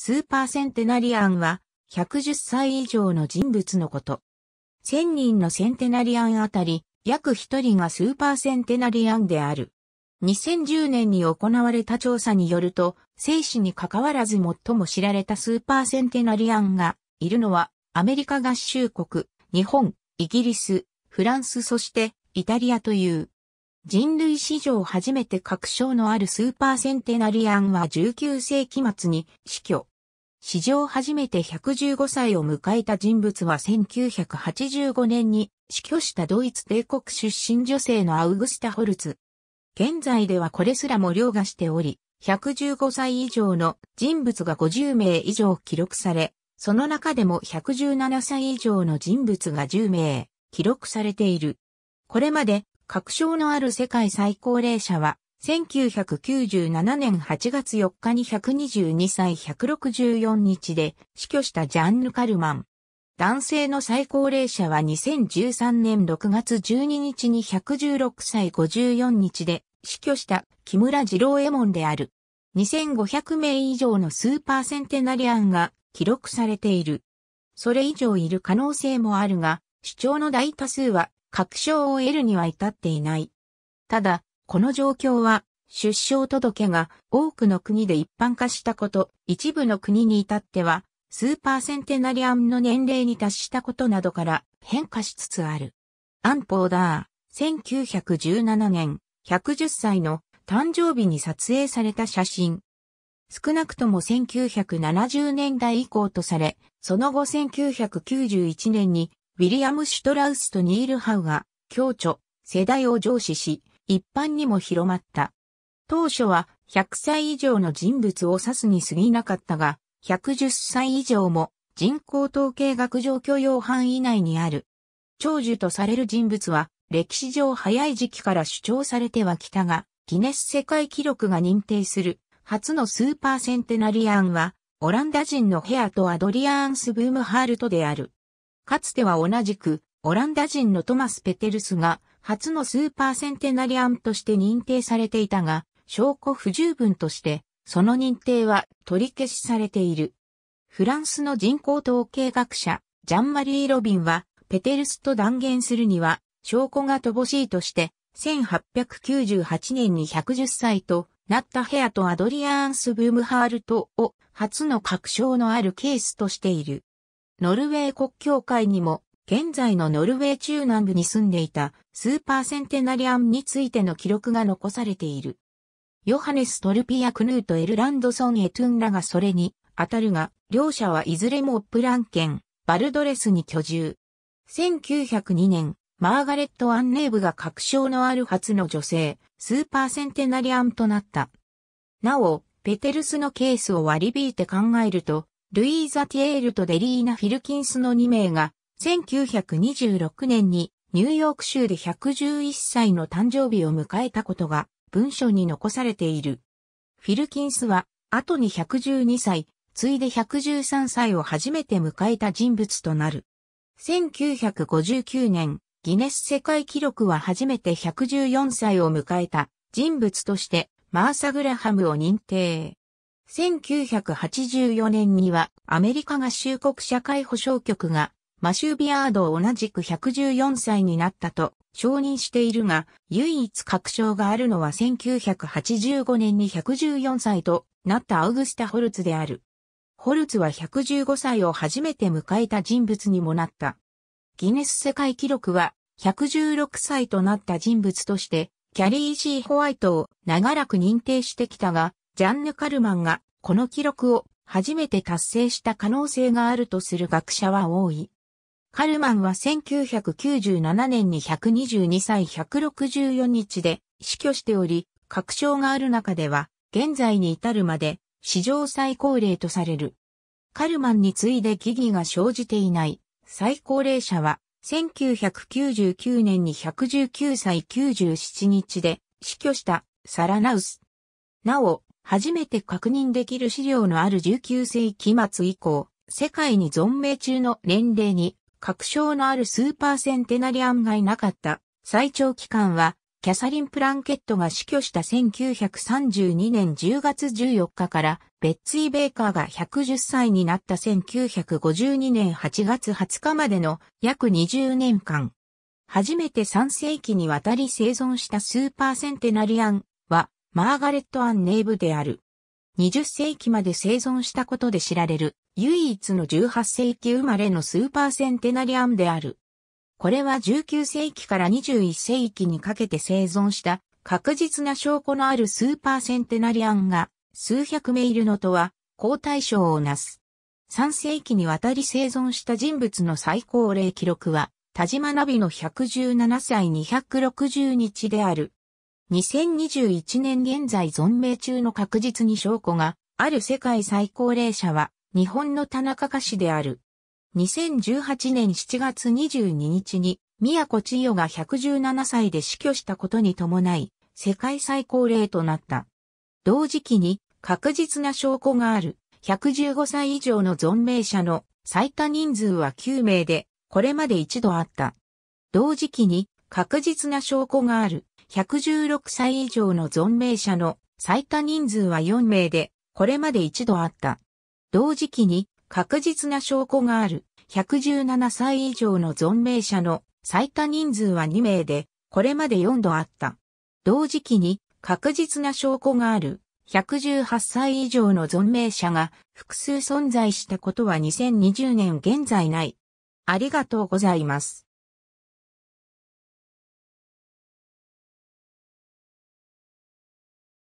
スーパーセンテナリアンは、110歳以上の人物のこと。1000人のセンテナリアンあたり、約1人がスーパーセンテナリアンである。2010年に行われた調査によると、生死に関わらず最も知られたスーパーセンテナリアンがいるのは、アメリカ合衆国、日本、イギリス、フランスそしてイタリアという。人類史上初めて確証のあるスーパーセンテナリアンは19世紀末に死去。史上初めて115歳を迎えた人物は1985年に死去したドイツ帝国出身女性のアウグスタ・ホルツ。現在ではこれすらも凌駕しており、115歳以上の人物が50名以上記録され、その中でも117歳以上の人物が10名記録されている。これまで確証のある世界最高齢者は1997年8月4日に122歳164日で死去したジャンヌ・カルマン。男性の最高齢者は2013年6月12日に116歳54日で死去した木村次郎エ衛門である。2500名以上のスーパーセンテナリアンが記録されている。それ以上いる可能性もあるが、主張の大多数は確証を得るには至っていない。ただ、この状況は、出生届が多くの国で一般化したこと、一部の国に至っては、スーパーセンテナリアンの年齢に達したことなどから変化しつつある。アン・ポーダー、1917年、110歳の誕生日に撮影された写真。少なくとも1970年代以降とされ、その後1991年に、ウィリアム・シュトラウスとニール・ハウが、共著、世代を上司し、一般にも広まった。当初は100歳以上の人物を指すに過ぎなかったが、110歳以上も人口統計学上許容範囲内にある。長寿とされる人物は歴史上早い時期から主張されてはきたが、ギネス世界記録が認定する初のスーパーセンテナリアンは、オランダ人のヘアとアドリアーンス・ブームハールトである。かつては同じく、オランダ人のトマス・ペテルスが初のスーパーセンテナリアンとして認定されていたが、証拠不十分として、その認定は取り消しされている。フランスの人口統計学者、ジャンマリー・ロビンは、ペテルスと断言するには、証拠が乏しいとして、1898年に110歳となったヘアとアドリアンス・ブームハールトを初の確証のあるケースとしている。ノルウェー国境界にも現在のノルウェー中南部に住んでいたスーパーセンテナリアンについての記録が残されている。ヨハネス・トルピア・クヌート・エルランドソン・エトゥンらがそれに当たるが、両者はいずれもオップラン県、バルドレスに居住。1902年、マーガレット・アンネーブが確証のある初の女性、スーパーセンテナリアンとなった。なお、ペテルスのケースを割り引いて考えると、ルイーザ・ティエールとデリーナ・フィルキンスの2名が1926年にニューヨーク州で111歳の誕生日を迎えたことが文書に残されている。フィルキンスは後に112歳、ついで113歳を初めて迎えた人物となる。1959年、ギネス世界記録は初めて114歳を迎えた人物としてマーサ・グラハムを認定。1984年にはアメリカ合衆国社会保障局がマシュービアードを同じく114歳になったと承認しているが、唯一確証があるのは1985年に114歳となったアウグスタ・ホルツである。ホルツは115歳を初めて迎えた人物にもなった。ギネス世界記録は116歳となった人物として、キャリー・シー・ホワイトを長らく認定してきたが、ジャンヌ・カルマンがこの記録を初めて達成した可能性があるとする学者は多い。カルマンは1997年に122歳164日で死去しており、確証がある中では、現在に至るまで、史上最高齢とされる。カルマンに次いで疑義が生じていない最高齢者は、1999年に119歳97日で死去したサラナウス。なお、初めて確認できる資料のある19世紀末以降、世界に存命中の年齢に確証のあるスーパーセンテナリアンがいなかった。最長期間は、キャサリン・プランケットが死去した1932年10月14日から、ベッツィ・ベーカーが110歳になった1952年8月20日までの約20年間。初めて3世紀にわたり生存したスーパーセンテナリアンは、マーガレット・アン・ネーブである。20世紀まで生存したことで知られる唯一の18世紀生まれのスーパーセンテナリアンである。これは19世紀から21世紀にかけて生存した確実な証拠のあるスーパーセンテナリアンが数百名いるのとは好対象をなす。3世紀にわたり生存した人物の最高齢記録は田島ナビの117歳2 6 0日である。2021年現在存命中の確実に証拠がある世界最高齢者は日本の田中歌氏である。2018年7月22日に宮古千代が117歳で死去したことに伴い世界最高齢となった。同時期に確実な証拠がある115歳以上の存命者の最多人数は9名でこれまで一度あった。同時期に確実な証拠がある116歳以上の存命者の最多人数は4名で、これまで一度あった。同時期に確実な証拠がある117歳以上の存命者の最多人数は2名で、これまで4度あった。同時期に確実な証拠がある118歳以上の存命者が複数存在したことは2020年現在ない。ありがとうございます。